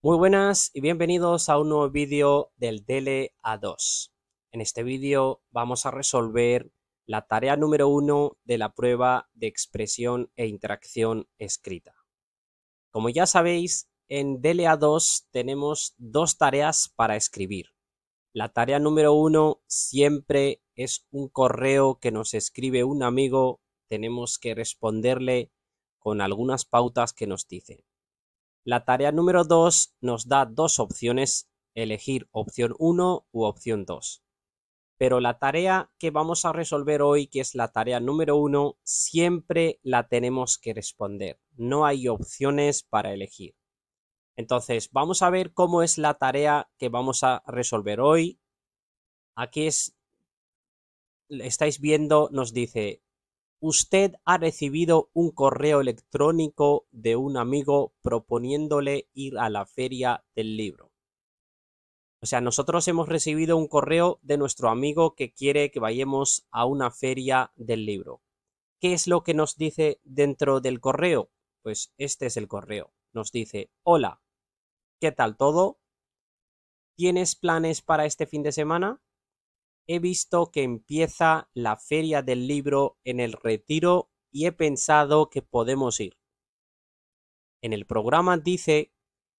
Muy buenas y bienvenidos a un nuevo vídeo del DLA2. En este vídeo vamos a resolver la tarea número uno de la prueba de expresión e interacción escrita. Como ya sabéis, en DLA2 tenemos dos tareas para escribir. La tarea número uno siempre es un correo que nos escribe un amigo, tenemos que responderle con algunas pautas que nos dicen. La tarea número 2 nos da dos opciones, elegir opción 1 u opción 2. Pero la tarea que vamos a resolver hoy, que es la tarea número 1, siempre la tenemos que responder. No hay opciones para elegir. Entonces, vamos a ver cómo es la tarea que vamos a resolver hoy. Aquí es, estáis viendo, nos dice usted ha recibido un correo electrónico de un amigo proponiéndole ir a la feria del libro. O sea, nosotros hemos recibido un correo de nuestro amigo que quiere que vayamos a una feria del libro. ¿Qué es lo que nos dice dentro del correo? Pues este es el correo. Nos dice, hola, ¿qué tal todo? ¿Tienes planes para este fin de semana? he visto que empieza la feria del libro en el retiro y he pensado que podemos ir. En el programa dice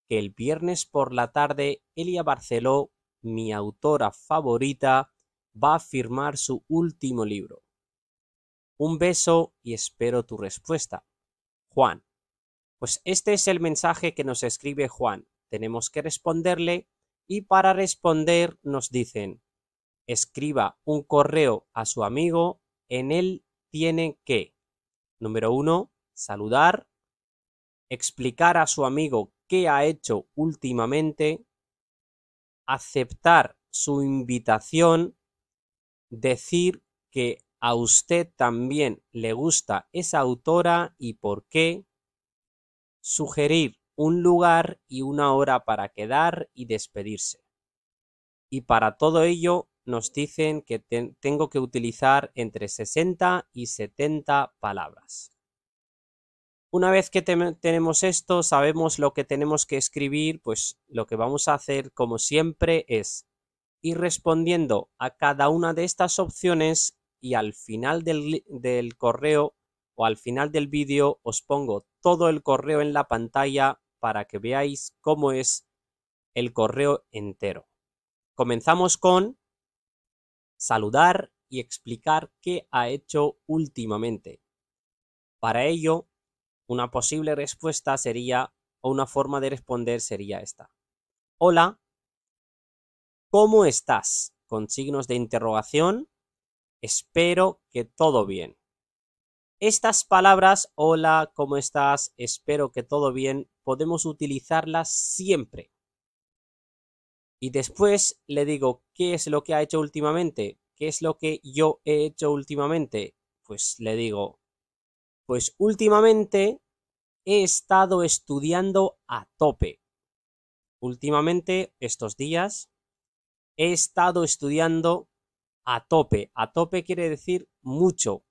que el viernes por la tarde Elia Barceló, mi autora favorita, va a firmar su último libro. Un beso y espero tu respuesta. Juan. Pues este es el mensaje que nos escribe Juan. Tenemos que responderle y para responder nos dicen escriba un correo a su amigo, en él tiene que, número uno, saludar, explicar a su amigo qué ha hecho últimamente, aceptar su invitación, decir que a usted también le gusta esa autora y por qué, sugerir un lugar y una hora para quedar y despedirse. Y para todo ello nos dicen que tengo que utilizar entre 60 y 70 palabras. Una vez que tenemos esto, sabemos lo que tenemos que escribir, pues lo que vamos a hacer como siempre es ir respondiendo a cada una de estas opciones y al final del, del correo o al final del vídeo os pongo todo el correo en la pantalla para que veáis cómo es el correo entero. Comenzamos con saludar y explicar qué ha hecho últimamente. Para ello, una posible respuesta sería, o una forma de responder sería esta. Hola, ¿cómo estás? Con signos de interrogación, espero que todo bien. Estas palabras, hola, ¿cómo estás? Espero que todo bien, podemos utilizarlas siempre y después le digo, ¿qué es lo que ha hecho últimamente? ¿Qué es lo que yo he hecho últimamente? Pues le digo, pues últimamente he estado estudiando a tope. Últimamente, estos días, he estado estudiando a tope. A tope quiere decir mucho.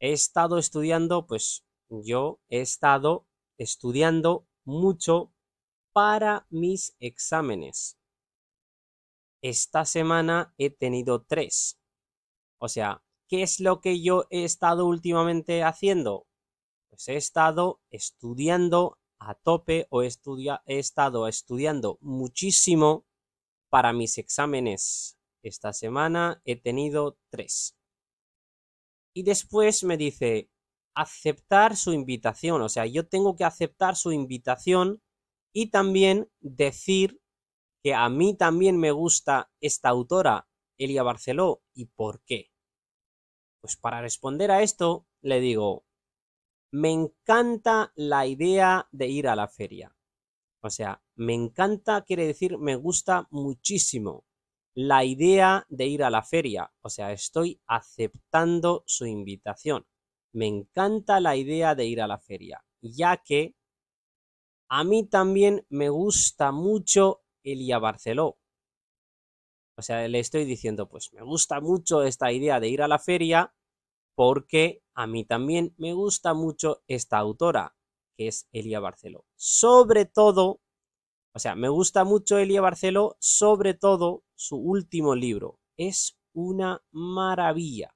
He estado estudiando, pues yo he estado estudiando mucho para mis exámenes esta semana he tenido tres. O sea, ¿qué es lo que yo he estado últimamente haciendo? Pues he estado estudiando a tope o he estado estudiando muchísimo para mis exámenes. Esta semana he tenido tres. Y después me dice, aceptar su invitación. O sea, yo tengo que aceptar su invitación y también decir que a mí también me gusta esta autora, Elia Barceló, y por qué. Pues para responder a esto, le digo, me encanta la idea de ir a la feria. O sea, me encanta quiere decir me gusta muchísimo la idea de ir a la feria. O sea, estoy aceptando su invitación. Me encanta la idea de ir a la feria, ya que a mí también me gusta mucho Elia Barceló. O sea, le estoy diciendo, pues me gusta mucho esta idea de ir a la feria porque a mí también me gusta mucho esta autora, que es Elia Barceló. Sobre todo, o sea, me gusta mucho Elia Barceló, sobre todo su último libro. Es una maravilla.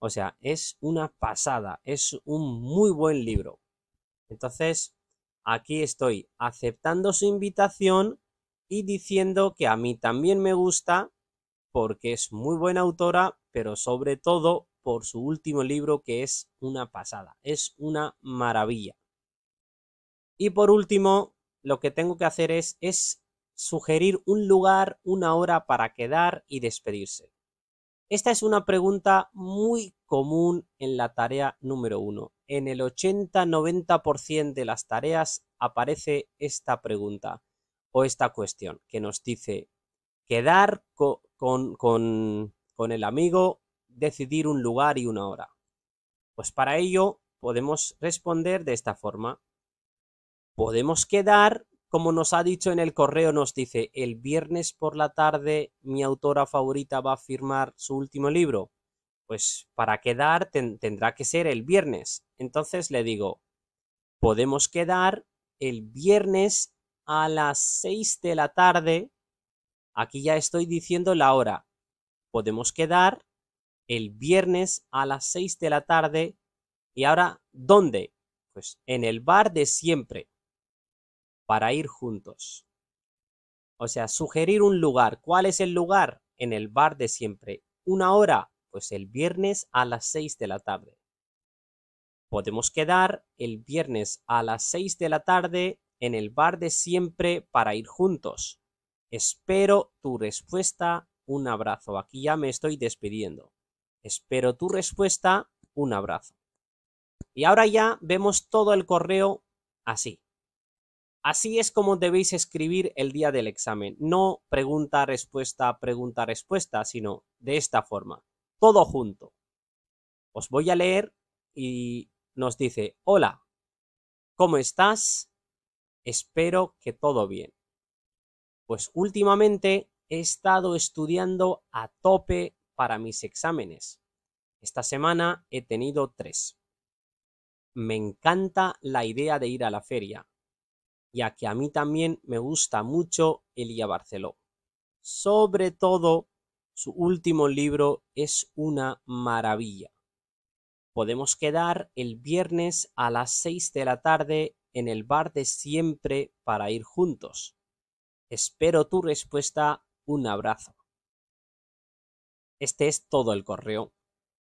O sea, es una pasada, es un muy buen libro. Entonces, aquí estoy aceptando su invitación y diciendo que a mí también me gusta porque es muy buena autora, pero sobre todo por su último libro que es una pasada, es una maravilla. Y por último, lo que tengo que hacer es, es sugerir un lugar, una hora para quedar y despedirse. Esta es una pregunta muy común en la tarea número uno. En el 80-90% de las tareas aparece esta pregunta o esta cuestión que nos dice quedar con, con, con el amigo, decidir un lugar y una hora. Pues para ello podemos responder de esta forma. Podemos quedar, como nos ha dicho en el correo, nos dice, el viernes por la tarde mi autora favorita va a firmar su último libro. Pues para quedar tendrá que ser el viernes. Entonces le digo, podemos quedar el viernes a las 6 de la tarde, aquí ya estoy diciendo la hora. Podemos quedar el viernes a las 6 de la tarde. ¿Y ahora dónde? Pues en el bar de siempre, para ir juntos. O sea, sugerir un lugar. ¿Cuál es el lugar? En el bar de siempre. ¿Una hora? Pues el viernes a las 6 de la tarde. Podemos quedar el viernes a las 6 de la tarde en el bar de siempre para ir juntos. Espero tu respuesta. Un abrazo. Aquí ya me estoy despidiendo. Espero tu respuesta. Un abrazo. Y ahora ya vemos todo el correo así. Así es como debéis escribir el día del examen. No pregunta, respuesta, pregunta, respuesta, sino de esta forma. Todo junto. Os voy a leer y nos dice, hola, ¿cómo estás? Espero que todo bien. Pues últimamente he estado estudiando a tope para mis exámenes. Esta semana he tenido tres. Me encanta la idea de ir a la feria, ya que a mí también me gusta mucho Elia Barceló. Sobre todo, su último libro es una maravilla. Podemos quedar el viernes a las 6 de la tarde en el bar de siempre para ir juntos. Espero tu respuesta. Un abrazo. Este es todo el correo.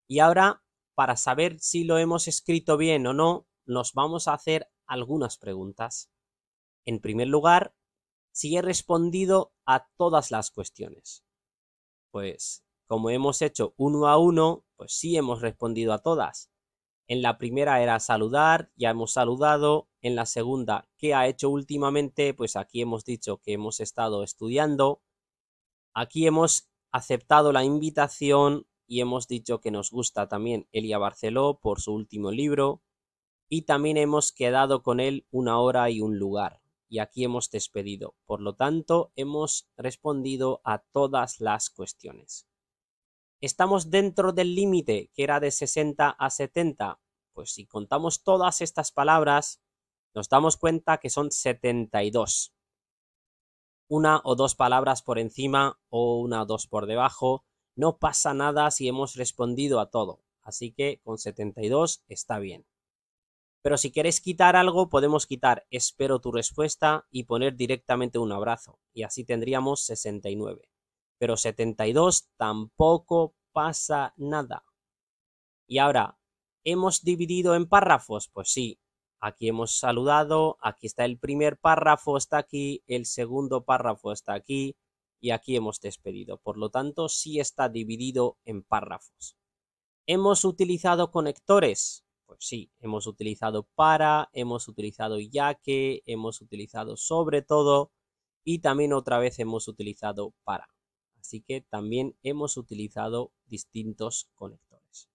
Y ahora, para saber si lo hemos escrito bien o no, nos vamos a hacer algunas preguntas. En primer lugar, si he respondido a todas las cuestiones. Pues, como hemos hecho uno a uno, pues sí hemos respondido a todas. En la primera era saludar, ya hemos saludado. En la segunda, ¿qué ha hecho últimamente? Pues aquí hemos dicho que hemos estado estudiando. Aquí hemos aceptado la invitación y hemos dicho que nos gusta también Elia Barceló por su último libro. Y también hemos quedado con él una hora y un lugar. Y aquí hemos despedido. Por lo tanto, hemos respondido a todas las cuestiones. Estamos dentro del límite que era de 60 a 70. Pues si contamos todas estas palabras, nos damos cuenta que son 72. Una o dos palabras por encima o una o dos por debajo. No pasa nada si hemos respondido a todo. Así que con 72 está bien. Pero si quieres quitar algo, podemos quitar espero tu respuesta y poner directamente un abrazo. Y así tendríamos 69 pero 72 tampoco pasa nada. Y ahora, ¿hemos dividido en párrafos? Pues sí, aquí hemos saludado, aquí está el primer párrafo, está aquí, el segundo párrafo está aquí y aquí hemos despedido. Por lo tanto, sí está dividido en párrafos. ¿Hemos utilizado conectores? Pues sí, hemos utilizado para, hemos utilizado ya que, hemos utilizado sobre todo y también otra vez hemos utilizado para. Así que también hemos utilizado distintos conectores.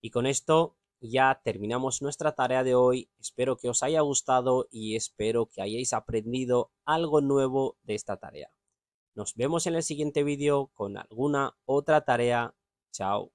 Y con esto ya terminamos nuestra tarea de hoy. Espero que os haya gustado y espero que hayáis aprendido algo nuevo de esta tarea. Nos vemos en el siguiente vídeo con alguna otra tarea. Chao.